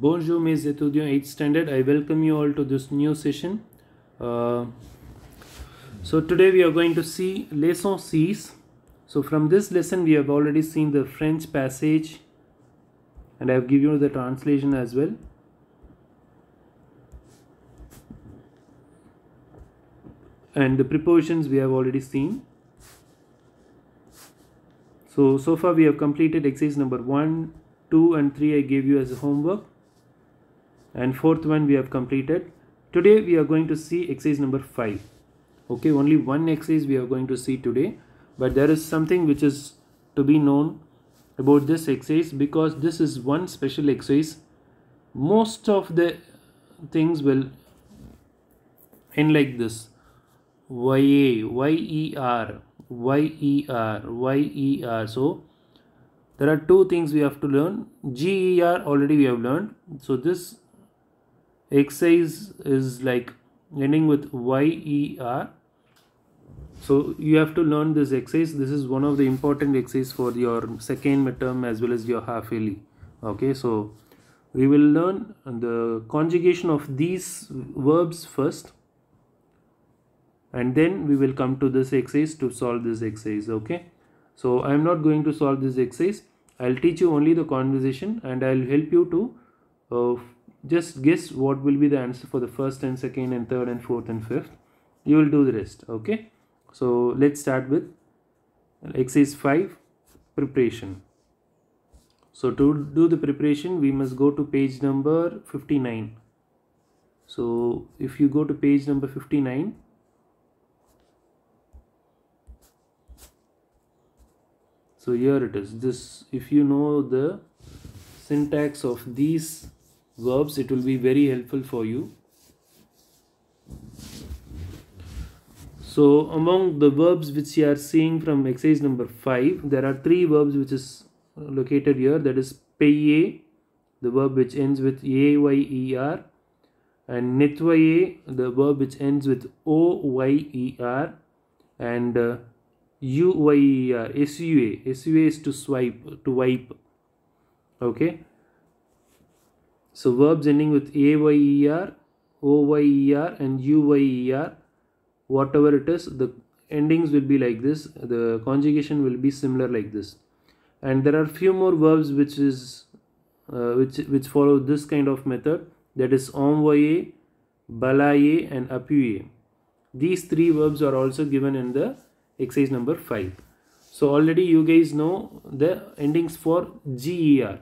Bonjour mes étudiants 8th standard. I welcome you all to this new session. Uh, so today we are going to see lesson 6. So from this lesson we have already seen the French passage and I have given you the translation as well. And the prepositions we have already seen. So, so far we have completed exercise number 1, 2 and 3 I gave you as a homework and fourth one we have completed today we are going to see exercise number 5 okay only one exercise we are going to see today but there is something which is to be known about this exercise because this is one special exercise most of the things will end like this YA, YER, YER, YER. So there are two things we have to learn. GER already we have learned. So this exercise is like ending with yer so you have to learn this exercise this is one of the important exercise for your second midterm as well as your half yearly okay so we will learn the conjugation of these verbs first and then we will come to this exercise to solve this exercise okay so i am not going to solve this exercise i'll teach you only the conversation and i'll help you to uh, just guess what will be the answer for the first and second and third and fourth and fifth you will do the rest okay so let's start with exercise 5 preparation so to do the preparation we must go to page number 59 so if you go to page number 59 so here it is this if you know the syntax of these verbs it will be very helpful for you so among the verbs which you are seeing from exercise number 5 there are three verbs which is located here that is paye the verb which ends with ayer and nitvaye the verb which ends with oyer and uh, uyer sua sua is to swipe to wipe okay so verbs ending with AYER, OYER and UYER, whatever it is, the endings will be like this. The conjugation will be similar like this. And there are few more verbs which is uh, which which follow this kind of method that is envoyer, balayer and appuyer. These three verbs are also given in the exercise number 5. So already you guys know the endings for GER.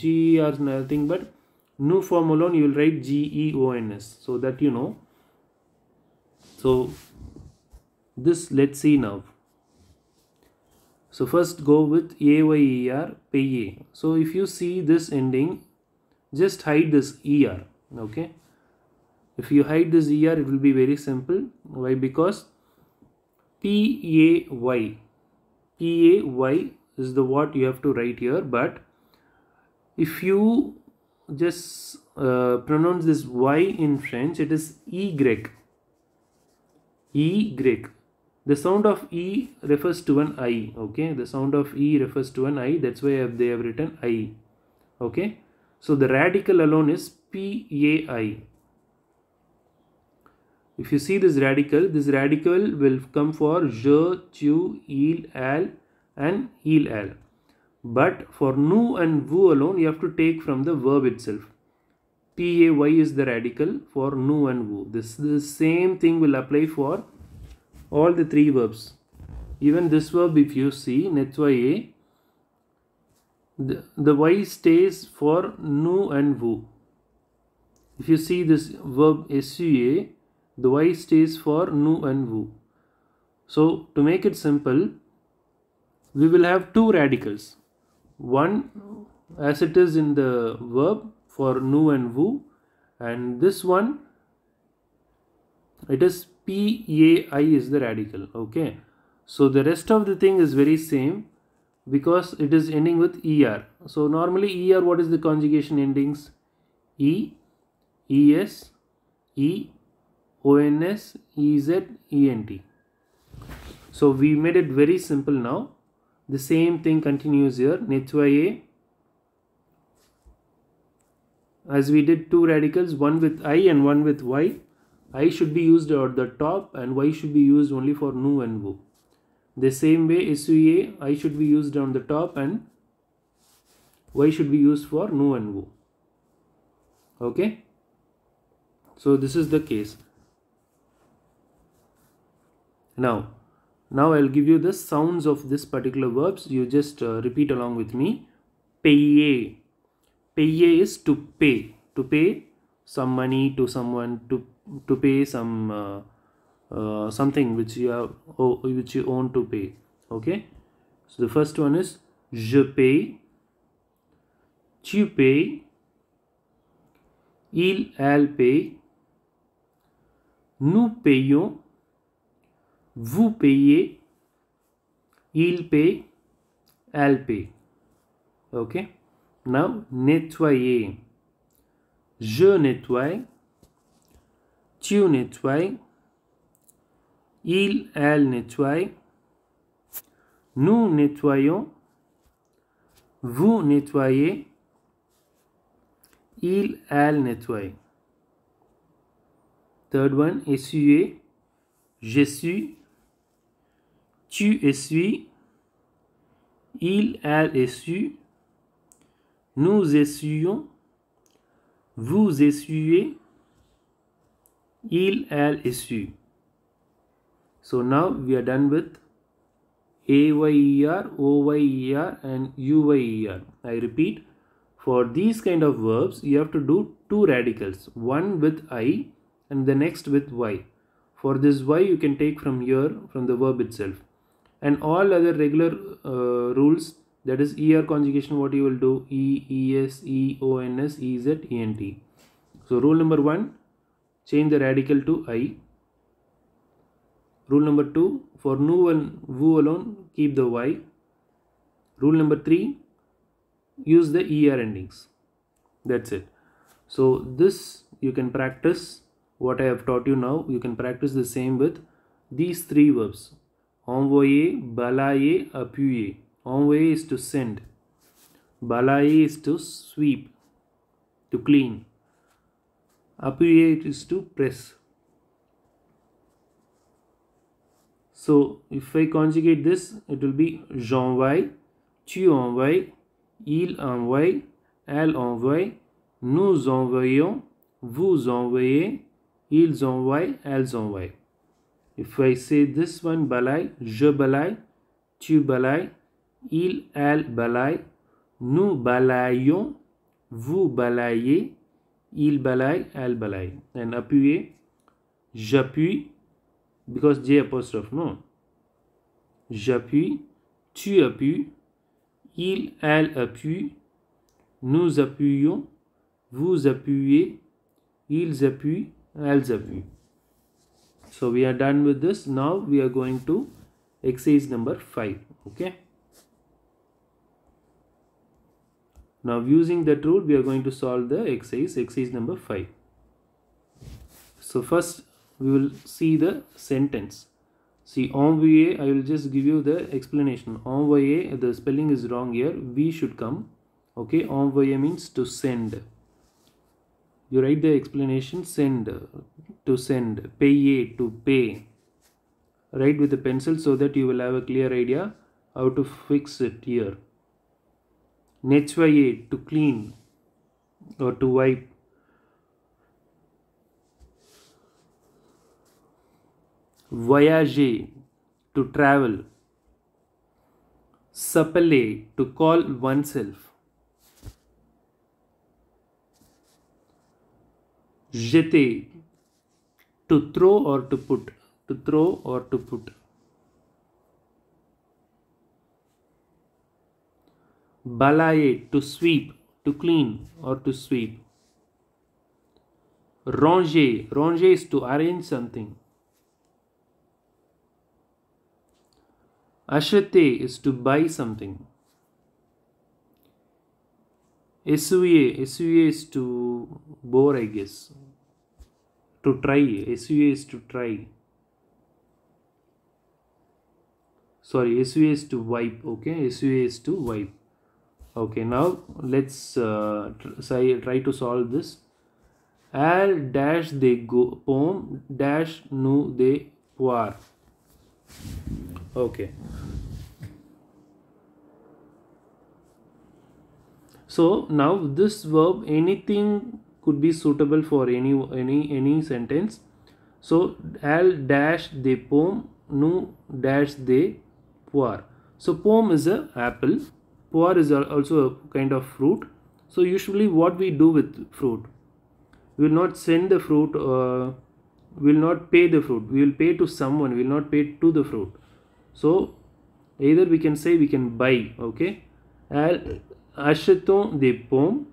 GER is nothing but new form alone you will write geons so that you know so this let's see now so first go with ayer so if you see this ending just hide this er okay if you hide this er it will be very simple why because P A Y, P A Y is the what you have to write here but if you just uh, pronounce this y in French, it is E Greek. E Greek. The sound of e refers to an i. Okay, the sound of e refers to an i. That's why they have written i. Okay, so the radical alone is p a i. If you see this radical, this radical will come for je, tu, il, al, and il, al. But for nu and vu alone, you have to take from the verb itself. Pay is the radical for nu and vu. This the same thing will apply for all the three verbs. Even this verb, if you see, netwaye, the, the y stays for nu and vu. If you see this verb sua, the y stays for nu and vu. So to make it simple, we will have two radicals one as it is in the verb for nu and vu and this one it is pai is the radical okay so the rest of the thing is very same because it is ending with er so normally er what is the conjugation endings e es e ons ez ent so we made it very simple now the same thing continues here as we did two radicals one with i and one with y i should be used at the top and y should be used only for nu and vo. the same way sua i should be used on the top and y should be used for nu and vo. okay so this is the case now now i'll give you the sounds of this particular verbs you just uh, repeat along with me paye paye is to pay to pay some money to someone to to pay some uh, uh, something which you have oh, which you own to pay okay so the first one is je paye tu paye, il elle paye nous payons Vous payez. Il paye. Elle paye. OK? Now, nettoyer. Je nettoie. Tu nettoies. Il, elle nettoie. Nous nettoyons. Vous nettoyez. Il, elle nettoie. Third one, essuyer. Je suis. Tu essuies, il, elle essuie, nous essuyons, vous essuyez, il, elle, essuie. So now we are done with AYER, OYER and UYER. I repeat, for these kind of verbs, you have to do two radicals, one with I and the next with Y. For this Y, you can take from here, from the verb itself and all other regular uh, rules that is er conjugation what you will do e, e, s, e, o, n, s, e, z, e, n, t. so rule number 1 change the radical to i rule number 2 for nu and vu alone keep the y rule number 3 use the er endings that's it so this you can practice what i have taught you now you can practice the same with these three verbs Envoyer, balayer, appuyer. Envoyer is to send. Balayer is to sweep, to clean. Appuyer is to press. So if I conjugate this, it will be j'envoie, tu envoies, il envoie, elle envoie, nous envoyons, vous envoyez, ils envoient, elles envoient. If I say this one balaye, je balaye, tu balaye il, elle balaye, nous balayons, vous balayez, il balaye, elle balaye. And appuyer, j'appuie, because J apostrophe, non. J'appuie, tu appuies, il, elle appuie, nous appuyons, vous appuyez, ils appuient, elles appuient. so we are done with this now we are going to exercise number 5 okay now using that rule we are going to solve the exercise exercise number 5 so first we will see the sentence see envoyer i will just give you the explanation envoyer the spelling is wrong here v should come okay envoyer means to send you write the explanation send to send paye to pay write with a pencil so that you will have a clear idea how to fix it here nettoyer to clean or to wipe Voyage to travel sappeler to call oneself jeter to throw or to put to throw or to put balaye to sweep to clean or to sweep ranger ranger is to arrange something ashate is to buy something SUA, SUA is to bore, I guess to try SVA is to try sorry SVA is to wipe okay SVA is to wipe okay now let's uh, try, try to solve this al dash they go home. dash nu they poir okay so now this verb anything could be suitable for any any any sentence so al dash the poem. nu dash the poor. so poem is a apple Poor is also a kind of fruit so usually what we do with fruit we will not send the fruit uh, we will not pay the fruit we will pay to someone we will not pay to the fruit so either we can say we can buy okay achetons the poem.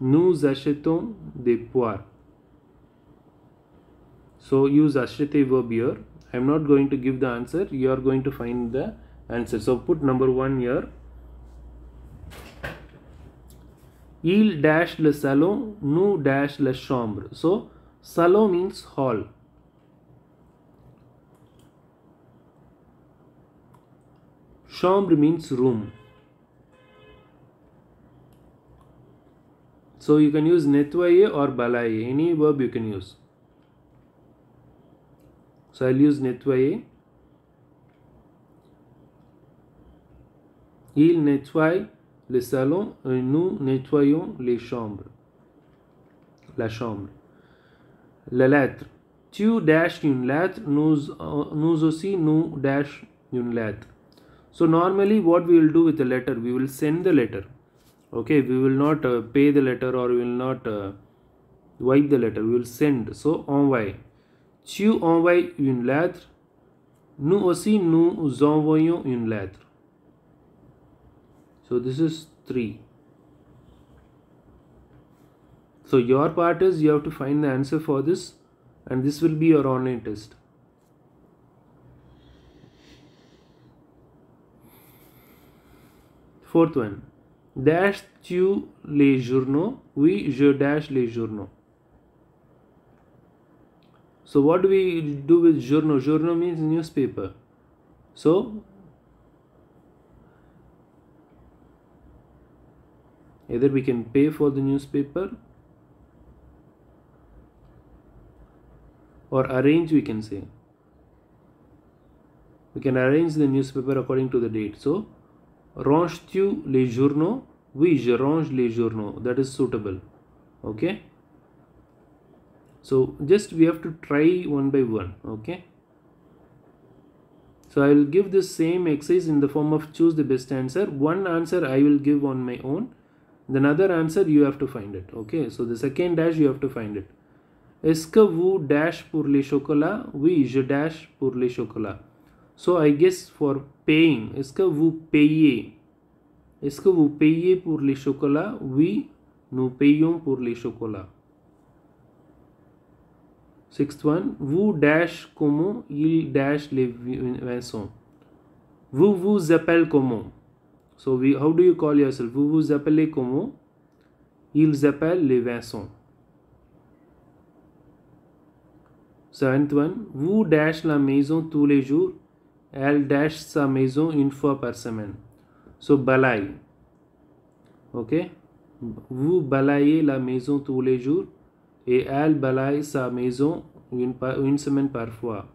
Nous achetons des poires. So use acheter verb here. I am not going to give the answer. You are going to find the answer. So put number one here. Il dash le salon, nous dash la chambre. So salon means hall. Chambre means room. So you can use netvaye or balaye, any verb you can use. So I'll use netvaye. Il nettoie le salon et euh, nous nettoyons les chambres. La chambre. La lettre. Tu dash une lettre, nous, euh, nous aussi nous dash une lettre. So normally what we will do with the letter, we will send the letter okay we will not uh, pay the letter or we will not uh, wipe the letter we will send so envoyer tu envoies une lettre nous aussi nous envoyons une lettre so this is 3 so your part is you have to find the answer for this and this will be your online test fourth one dash tu les journaux oui je dash les journaux so what do we do with journaux journaux means newspaper so either we can pay for the newspaper or arrange we can say we can arrange the newspaper according to the date so range-tu les journaux? Oui, je range les journaux. That is suitable. Okay. So just we have to try one by one. Okay. So I will give the same exercise in the form of choose the best answer. One answer I will give on my own. The another answer you have to find it. Okay. So the second dash you have to find it. Est-ce que vous dash pour les chocolats? Oui, je dash pour les chocolats. So I guess for paying इसका वो पेये इसका वो पेये por लिशोकोला we know पेयों por लिशोकोला Sixth one, vous dash comment il dash les vincent. Vous vous zappel comment? So we, how do you call yourself? Vous vous zappel comment? Ils zappel le vinson. Seventh one, vous dash la maison tous les jours. elle dash sa maison une fois par semaine. So balaye. Ok? Vous balayez la maison tous les jours et elle balaye sa maison une, une semaine par fois.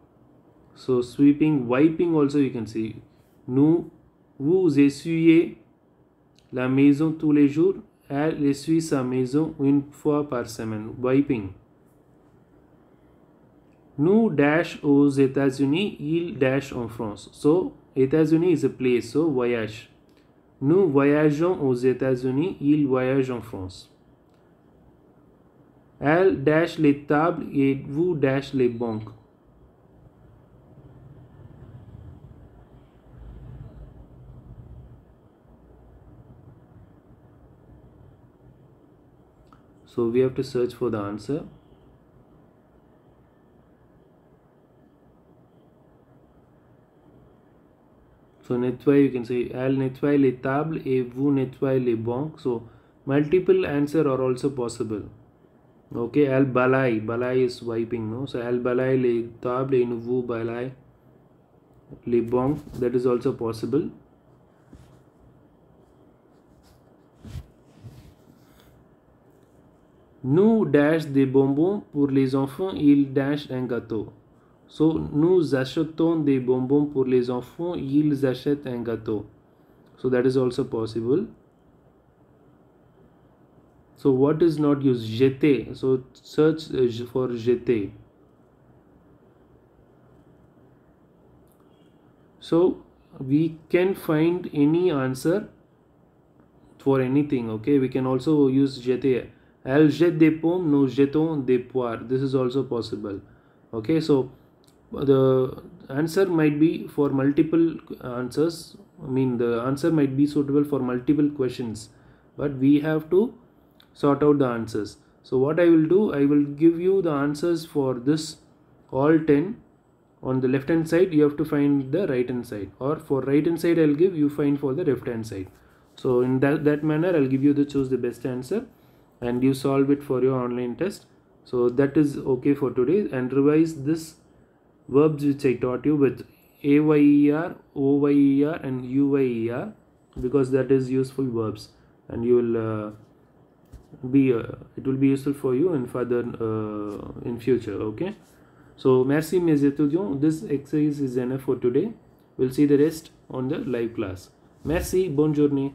So sweeping, wiping also you can see. Nous, vous essuyez la maison tous les jours. Elle essuie sa maison une fois par semaine. Wiping nous dash aux États-Unis, il dash en France. So, États-Unis is a place, so voyage. Nous voyageons aux États-Unis, il voyage en France. Elle dash les tables et vous dash les banques. So we have to search for the answer. so netwai you can say I'll nettoyer les tables et vous nettoyez les banques so multiple answer are also possible okay I'll balai balai is wiping no so I'll balai les tables et vous balai les banques that is also possible Nous dash des bonbons pour les enfants, il dash un gâteau. So, nous achetons des bonbons pour les enfants, ils achètent un gâteau. So, that is also possible. So, what is not used? Jeter. So, search uh, for jeter. So, we can find any answer for anything. Okay, we can also use jeter. Elle jette des pommes, nous jetons des poires. This is also possible. Okay, so the answer might be for multiple answers i mean the answer might be suitable for multiple questions but we have to sort out the answers so what i will do i will give you the answers for this all 10 on the left hand side you have to find the right hand side or for right hand side i'll give you find for the left hand side so in that, that manner i'll give you the choose the best answer and you solve it for your online test so that is okay for today and revise this verbs which I taught you with AYER, OYER and UYER because that is useful verbs and you will uh, be uh, it will be useful for you in further uh, in future okay so merci mes étudiants this exercise is enough for today we'll see the rest on the live class merci bonne journée